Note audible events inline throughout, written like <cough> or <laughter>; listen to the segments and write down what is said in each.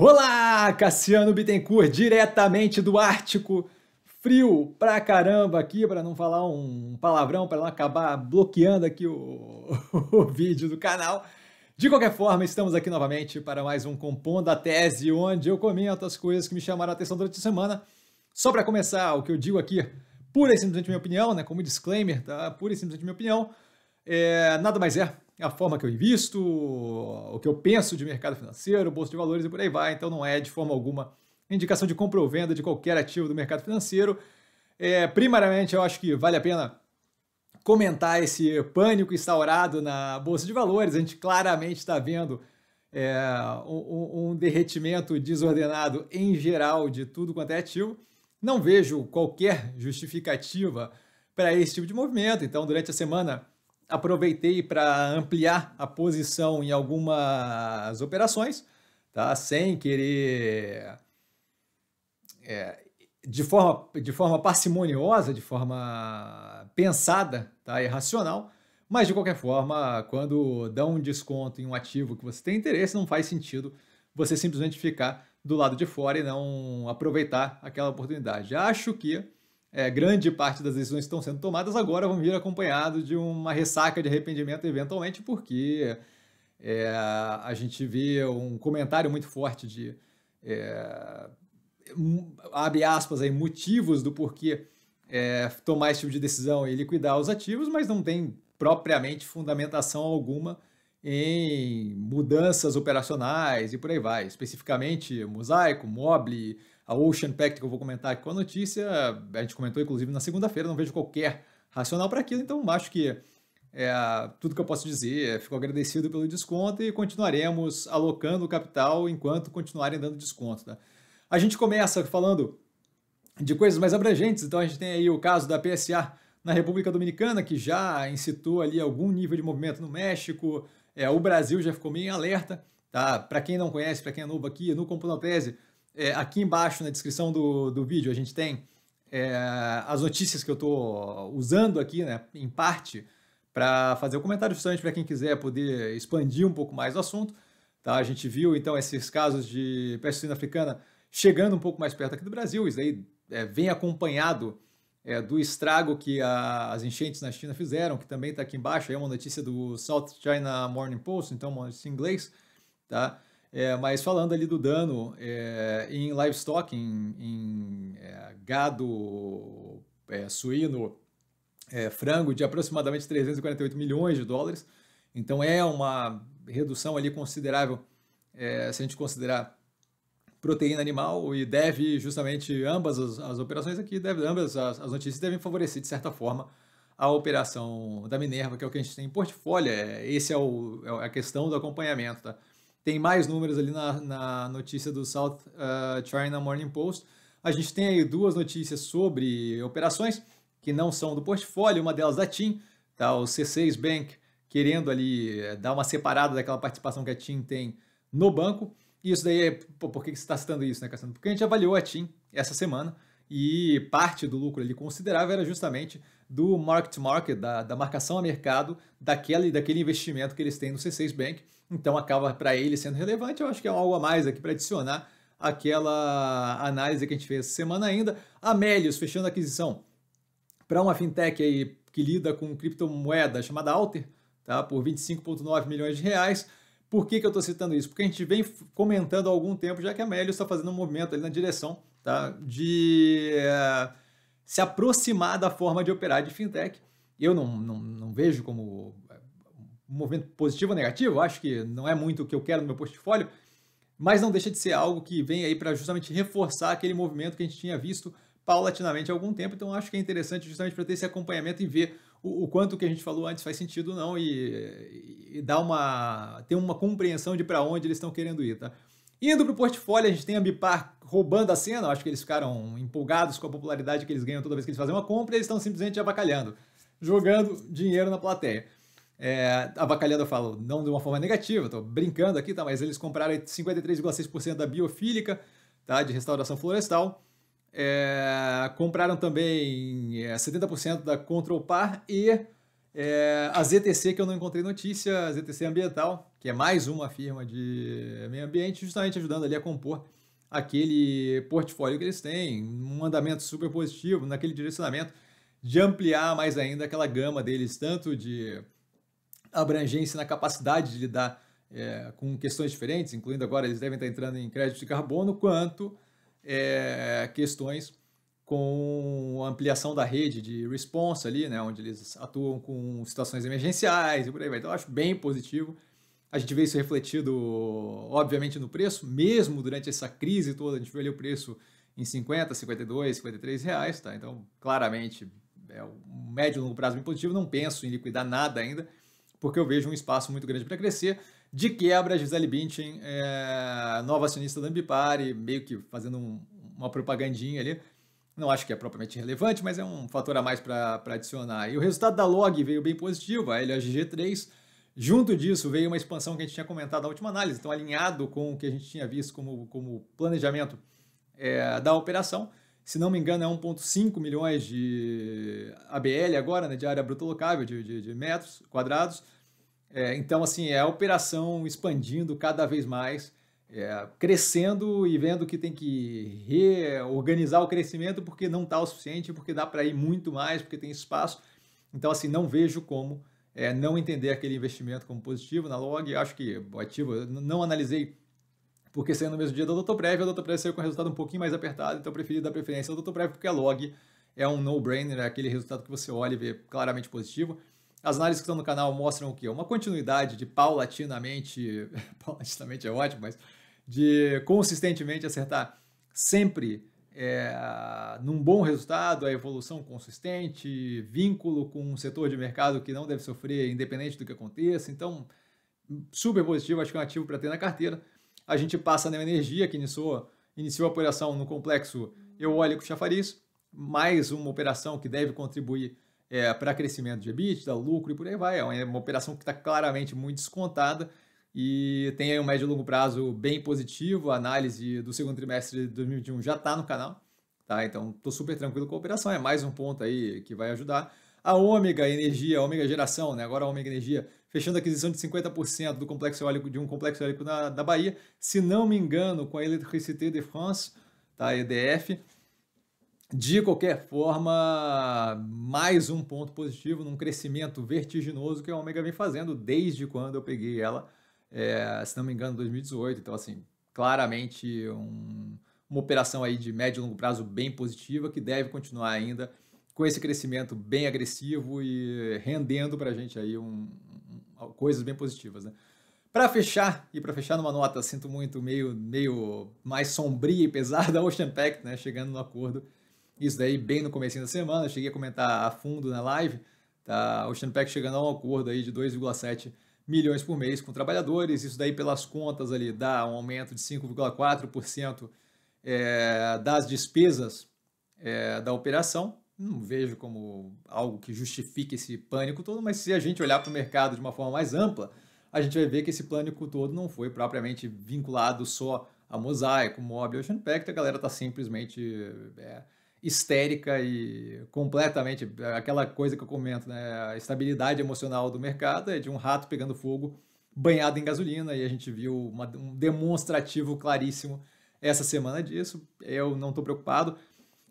Olá, Cassiano Bittencourt, diretamente do Ártico. Frio pra caramba aqui, para não falar um palavrão, para não acabar bloqueando aqui o, <laughs> o, vídeo do canal. De qualquer forma, estamos aqui novamente para mais um Compondo a Tese, onde eu comento as coisas que me chamaram a atenção durante a semana. Só para começar, o que eu digo aqui, pura e simplesmente minha opinião, né? Como disclaimer, tá? Pura e simplesmente minha opinião. É, nada mais é é a forma que eu invisto, o que eu penso de mercado financeiro, bolsa de valores e por aí vai. Então não é de forma alguma indicação de compra ou venda de qualquer ativo do mercado financeiro. É, primariamente, eu acho que vale a pena comentar esse pânico instaurado na bolsa de valores. A gente claramente está vendo é, um, um derretimento desordenado em geral de tudo quanto é ativo. Não vejo qualquer justificativa para esse tipo de movimento. Então, durante a semana aproveitei para ampliar a posição em algumas operações, tá? sem querer. É, de forma, de forma parcimoniosa, de forma pensada, tá? racional. mas de qualquer forma, quando dão um desconto em um ativo que você tem interesse, não faz sentido você simplesmente ficar do lado de fora e não aproveitar aquela oportunidade. Acho que é, grande parte das decisões que estão sendo tomadas agora vão vir acompanhado de uma ressaca de arrependimento, eventualmente, porque é, a gente vê um comentário muito forte de. É, abre aspas aí, motivos do porquê é, tomar esse tipo de decisão e liquidar os ativos, mas não tem propriamente fundamentação alguma em mudanças operacionais e por aí vai. Especificamente Mosaico, Mobile, a Ocean Pact, que eu vou comentar aqui com a notícia, a gente comentou inclusive na segunda-feira, não vejo qualquer racional para aquilo, então acho que é, tudo que eu posso dizer, fico agradecido pelo desconto e continuaremos alocando o capital enquanto continuarem dando desconto. Tá? A gente começa falando de coisas mais abrangentes, então a gente tem aí o caso da PSA na República Dominicana, que já incitou ali algum nível de movimento no México, é, o Brasil já ficou meio alerta. Tá? Para quem não conhece, para quem é novo aqui, no Computapese, é, aqui embaixo na descrição do, do vídeo a gente tem é, as notícias que eu estou usando aqui, né, em parte, para fazer o um comentário justamente para quem quiser poder expandir um pouco mais o assunto. Tá? A gente viu então esses casos de peste suína africana chegando um pouco mais perto aqui do Brasil, isso aí é, vem acompanhado é, do estrago que a, as enchentes na China fizeram, que também está aqui embaixo, é uma notícia do South China Morning Post, então uma notícia em inglês, tá? É, mas falando ali do dano é, em livestock, em, em é, gado, é, suíno, é, frango, de aproximadamente 348 milhões de dólares. Então é uma redução ali considerável é, se a gente considerar proteína animal e deve justamente ambas as, as operações aqui, deve, ambas as, as, notícias devem favorecer de certa forma a operação da Minerva, que é o que a gente tem em portfólio. É, esse é, o, é a questão do acompanhamento, tá? tem mais números ali na, na notícia do South uh, China Morning Post. A gente tem aí duas notícias sobre operações que não são do portfólio, uma delas da TIM, tá, o C6 Bank querendo ali eh, dar uma separada daquela participação que a TIM tem no banco. E isso daí é, pô, por que você está citando isso, né, Cassandra? Porque a gente avaliou a TIM essa semana e parte do lucro ali considerável era justamente do market to market, da, da marcação a mercado daquele daquele investimento que eles têm no C6 Bank então acaba para ele sendo relevante. Eu acho que é algo a mais aqui para adicionar aquela análise que a gente fez essa semana ainda. Melios fechando a aquisição para uma fintech aí que lida com criptomoeda chamada Alter, tá? Por 25,9 milhões de reais. Por que, que eu estou citando isso? Porque a gente vem comentando há algum tempo, já que a Melios está fazendo um movimento ali na direção tá? de eh, se aproximar da forma de operar de fintech. Eu não, não, não vejo como movimento positivo ou negativo, acho que não é muito o que eu quero no meu portfólio, mas não deixa de ser algo que vem aí para justamente reforçar aquele movimento que a gente tinha visto paulatinamente há algum tempo, então acho que é interessante justamente para ter esse acompanhamento e ver o, o, quanto que a gente falou antes faz sentido ou não e, e dar uma, ter uma compreensão de para onde eles estão querendo ir, tá? Indo para o portfólio, a gente tem a Bipar roubando a cena, acho que eles ficaram empolgados com a popularidade que eles ganham toda vez que eles fazem uma compra e eles estão simplesmente abacalhando, jogando dinheiro na plateia. É, bacalhada eu falo, não de uma forma negativa, estou brincando aqui, tá? Mas eles compraram 53,6% da biofílica, tá? De restauração florestal. É, compraram também é, 70% da Controlpar e é, a ZTC, que eu não encontrei notícia, a ZTC Ambiental, que é mais uma firma de meio ambiente, justamente ajudando ali a compor aquele portfólio que eles têm, um andamento super positivo naquele direcionamento de ampliar mais ainda aquela gama deles, tanto de abrangência na capacidade de lidar é, com questões diferentes, incluindo agora eles devem estar entrando em crédito de carbono, quanto é, questões com ampliação da rede de response ali, né, onde eles atuam com situações emergenciais e por aí vai. Então, eu acho bem positivo. A gente vê isso refletido, obviamente, no preço, mesmo durante essa crise toda, a gente vê ali o preço em 50, 52, 53 reais, tá? Então, claramente, é um médio e longo prazo bem positivo. Não penso em liquidar nada ainda, porque eu vejo um espaço muito grande para crescer. De quebra, a Gisele Bündchen, é, nova acionista da Ambipar, e meio que fazendo um, uma propagandinha ali. Não acho que é propriamente relevante, mas é um fator a mais para adicionar. E o resultado da Log veio bem positivo, a LHG3. Junto disso veio uma expansão que a gente tinha comentado na última análise, então alinhado com o que a gente tinha visto como, como planejamento é, da operação se não me engano, é 1,5 milhões de ABL agora, né, de área bruta locável, de, de, de metros quadrados. É, então, assim, é a operação expandindo cada vez mais, é, crescendo e vendo que tem que reorganizar o crescimento porque não está o suficiente, porque dá para ir muito mais, porque tem espaço. Então, assim, não vejo como é, não entender aquele investimento como positivo na log. Acho que é o ativo, não analisei porque sendo no mesmo dia da Doutorprev, a Doutorprev saiu com um resultado um pouquinho mais apertado, então eu preferi dar preferência ao Doutorprev porque a é log é um no-brainer, é aquele resultado que você olha e vê claramente positivo. As análises que estão no canal mostram o quê? Uma continuidade de paulatinamente, <laughs> paulatinamente é ótimo, mas de consistentemente acertar sempre é, num bom resultado, a evolução consistente, vínculo com um setor de mercado que não deve sofrer independente do que aconteça. Então, super positivo, acho que é um ativo para ter na carteira a gente passa a Neoenergia, que iniciou, iniciou a operação no complexo eólico Chafariz, mais uma operação que deve contribuir é, para crescimento de EBITDA, lucro e por aí vai. É uma é operação que está claramente muito descontada e tem aí um médio e longo prazo bem positivo. A análise do segundo trimestre de 2021 já está no canal, tá? Então estou super tranquilo com a operação. É mais um ponto aí que vai ajudar a Ômega Energia, a Ômega Geração, né? agora a Ômega Energia, fechando a aquisição de 50% do complexo eólico, de um complexo eólico na, da Bahia, se não me engano, com a Electricité de France, tá? EDF. De qualquer forma, mais um ponto positivo num crescimento vertiginoso que a Ômega vem fazendo desde quando eu peguei ela, é, se não me engano, 2018. Então, assim, claramente um, uma operação aí de médio e longo prazo bem positiva que deve continuar ainda com esse crescimento bem agressivo e rendendo para a gente aí um, um, coisas bem positivas, né? Para fechar, e para fechar numa nota, sinto muito meio, meio mais sombria e pesada, Ocean Pact, né? Chegando no acordo, isso daí bem no começo da semana, cheguei a comentar a fundo na live, tá? Ocean Pact chegando a um acordo aí de 2,7 milhões por mês com trabalhadores, isso daí pelas contas ali dá um aumento de 5,4% é, eh, das despesas é, da operação, não vejo como algo que justifique esse pânico todo, mas se a gente olhar para o mercado de uma forma mais ampla, a gente vai ver que esse pânico todo não foi propriamente vinculado só a Mosaico, Mob, Ocean Pact, a galera está simplesmente é, histérica e completamente aquela coisa que eu comento, né? A estabilidade emocional do mercado é de um rato pegando fogo banhado em gasolina, e a gente viu uma, um demonstrativo claríssimo essa semana disso. Eu não estou preocupado.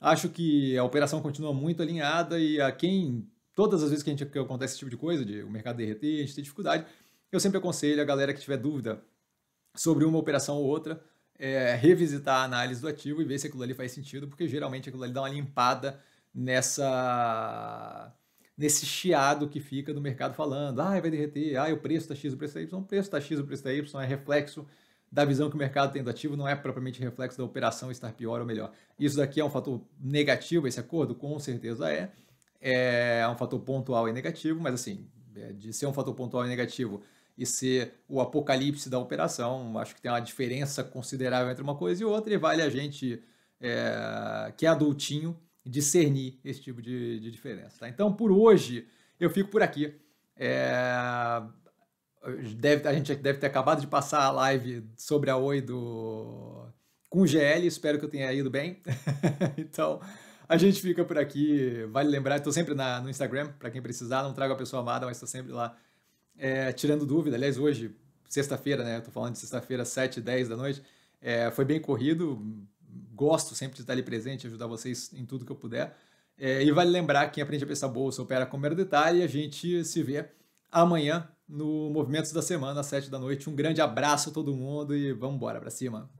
Acho que a operação continua muito alinhada e a quem, todas as vezes que, a gente, que acontece esse tipo de coisa, de o mercado derreter, a gente tem dificuldade, eu sempre aconselho a galera que tiver dúvida sobre uma operação ou outra, é, revisitar a análise do ativo e ver se aquilo ali faz sentido, porque geralmente aquilo ali dá uma limpada nessa nesse chiado que fica do mercado falando, ah, vai derreter, ah, o preço tá X, o preço tá Y, o preço tá X, o preço tá Y, é reflexo da visão que o mercado tem do ativo não é propriamente reflexo da operação estar pior ou melhor. Isso daqui é um fator negativo, esse acordo? Com certeza é. É um fator pontual e negativo, mas assim, é, de ser um fator pontual e negativo e ser o apocalipse da operação, acho que tem uma diferença considerável entre uma coisa e outra, e vale a gente, é, que é adultinho, discernir esse tipo de, de diferença. Tá? Então, por hoje, eu fico por aqui. É, Deve, a gente deve ter acabado de passar a live sobre a Oi do com GL, espero que eu tenha ido bem. <laughs> então, a gente fica por aqui. Vale lembrar, estou sempre na, no Instagram, para quem precisar, não trago a pessoa amada, mas estou sempre lá é, tirando dúvida. Aliás, hoje, sexta-feira, né? Estou falando de sexta-feira, 7, 10 da noite. É, foi bem corrido, gosto sempre de estar ali presente, ajudar vocês em tudo que eu puder. É, e vale lembrar, quem aprende a pensar bolsa opera com mero detalhe, a gente se vê amanhã no Movimentos da Semana, às 7 da noite. Um grande abraço a todo mundo e vamos embora para cima.